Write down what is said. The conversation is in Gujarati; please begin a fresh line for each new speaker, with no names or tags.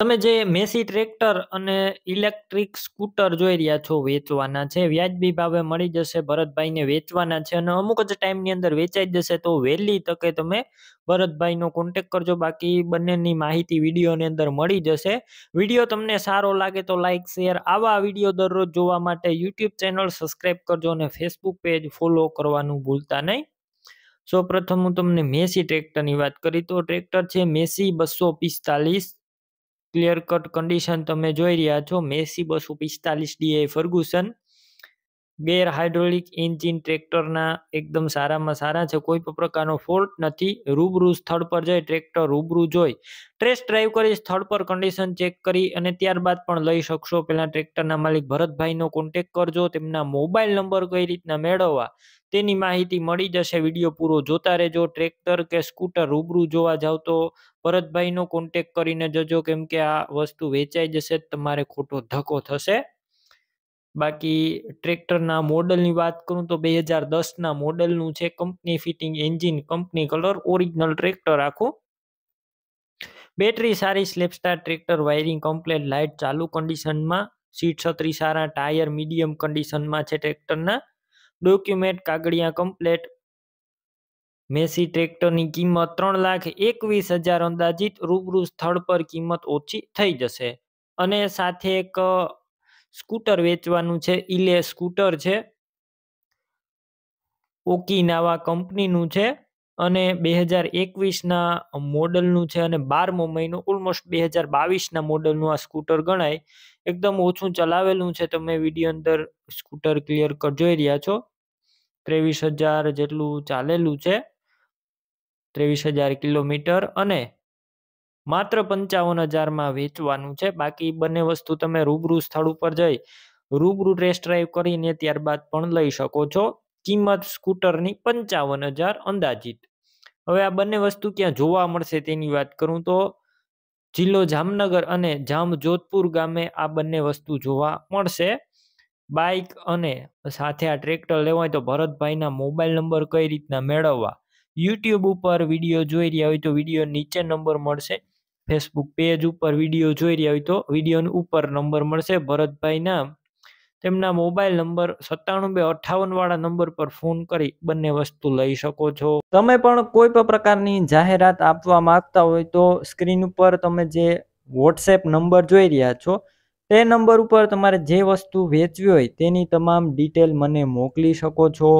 તમે જે મેસી ટ્રેક્ટર અને ઇલેક્ટ્રિક સ્કૂટર જોઈ રહ્યા છો વેચવાના છે વ્યાજબી ભાવે મળી જશે ભરતભાઈને વેચવાના છે અને અમુક જ ટાઈમની અંદર વેચાઈ જશે તો વહેલી તકે તમે ભરતભાઈનો કોન્ટેક કરજો બાકી બંનેની માહિતી વિડીયોની અંદર મળી જશે વિડીયો તમને સારો લાગે તો લાઇક શેર આવા વિડીયો દરરોજ જોવા માટે યુટ્યુબ ચેનલ સબસ્ક્રાઈબ કરજો અને ફેસબુક પેજ ફોલો કરવાનું ભૂલતા નહીં સૌ પ્રથમ હું તમને મેસી ટ્રેક્ટરની વાત કરી તો ટ્રેક્ટર છે મેસી બસો પિસ્તાલીસ ક્લિયર કટ કન્ડિશન તમે જોઈ રહ્યા છો મેસી બસો પિસ્તાલીસ ડીએ ફર્ગુસન ગેર હાઇડ્રોલિક ઇન્જિન ટ્રેક્ટરના એકદમ સારામાં સારા છે કોઈ પણ પ્રકારનો ફોલ્ટ નથી રૂબરૂ સ્થળ પર જઈ ટ્રેક્ટર રૂબરૂ જોઈ ટ્રેસ ડ્રાઈવ કરી સ્થળ પર કન્ડિશન ચેક કરી અને ત્યારબાદ પણ લઈ શકશો પહેલાં ટ્રેક્ટરના માલિક ભરતભાઈનો કોન્ટેક કરજો તેમના મોબાઈલ નંબર કઈ રીતના મેળવવા તેની માહિતી મળી જશે વિડીયો પૂરો જોતા રહેજો ટ્રેક્ટર કે સ્કૂટર રૂબરૂ જોવા જાવ તો ભરતભાઈનો કોન્ટેક કરીને જજો કેમ કે આ વસ્તુ વેચાઈ જશે તમારે ખોટો ધક્કો થશે બાકી ટ્રેક્ટરના મોડલની વાત કરું તો બે હજાર દસના મોડલનું છે company fitting engine company colour original tractor આખું બેટરી સારી સ્લેપસ્ટાર ટ્રેક્ટર વાયરિંગ કમ્પ્લેટ લાઇટ ચાલુ કન્ડિશનમાં સીટ છત્રી સારા ટાયર મીડિયમ કન્ડિશનમાં છે ટ્રેક્ટરના ડોક્યુમેન્ટ કાગળિયા કમ્પ્લેટ મેસી ટ્રેક્ટરની કિંમત ત્રણ લાખ એકવીસ હજાર અંદાજિત રૂબરૂ સ્થળ પર કિંમત ઓછી થઈ જશે અને સાથે એક સ્કૂટર વેચવાનું છે ઇલે સ્કૂટર છે ઓકીનાવા કંપનીનું છે અને બે હજાર એકવીસના મોડલનું છે અને બારમો મહિનો ઓલમોસ્ટ બે હજાર બાવીસના મોડલનું આ સ્કૂટર ગણાય એકદમ ઓછું ચલાવેલું છે તમે વિડીયો અંદર સ્કૂટર ક્લિયર કર જોઈ રહ્યા છો ત્રેવીસ હજાર જેટલું ચાલેલું છે ત્રેવીસ હજાર કિલોમીટર અને માત્ર પંચાવન હજારમાં વેચવાનું છે બાકી બંને વસ્તુ તમે રૂબરૂ સ્થળ ઉપર જઈ રૂબરૂ ટેસ્ટ ડ્રાઈવ કરીને ત્યારબાદ પણ લઈ શકો છો કિંમત સ્કૂટરની પંચાવન હજાર અંદાજિત હવે આ બંને વસ્તુ ક્યાં જોવા મળશે તેની વાત કરું તો જિલ્લો જામનગર અને જામજોધપુર ગામે આ બંને વસ્તુ જોવા મળશે બાઇક અને સાથે આ ટ્રેક્ટર લેવાય તો ભરતભાઈના મોબાઈલ નંબર કઈ રીતના મેળવવા યુટ્યુબ ઉપર વિડીયો જોઈ રહ્યા હોય તો વિડીયો નીચે નંબર મળશે ફેસબુક પેજ ઉપર વિડીયો જોઈ રહ્યા હોય તો વિડીયોની ઉપર નંબર મળશે ભરતભાઈના તેમના મોબાઈલ નંબર સત્તાણું બે અઠાવન વાળા નંબર પર ફોન કરી બંને વસ્તુ લઈ શકો છો તમે પણ કોઈ પણ પ્રકારની જાહેરાત આપવા માંગતા હોય તો સ્ક્રીન ઉપર તમે જે વોટ્સએપ નંબર જોઈ રહ્યા છો તે નંબર ઉપર તમારે જે વસ્તુ વેચવી હોય તેની તમામ ડિટેલ મને મોકલી શકો છો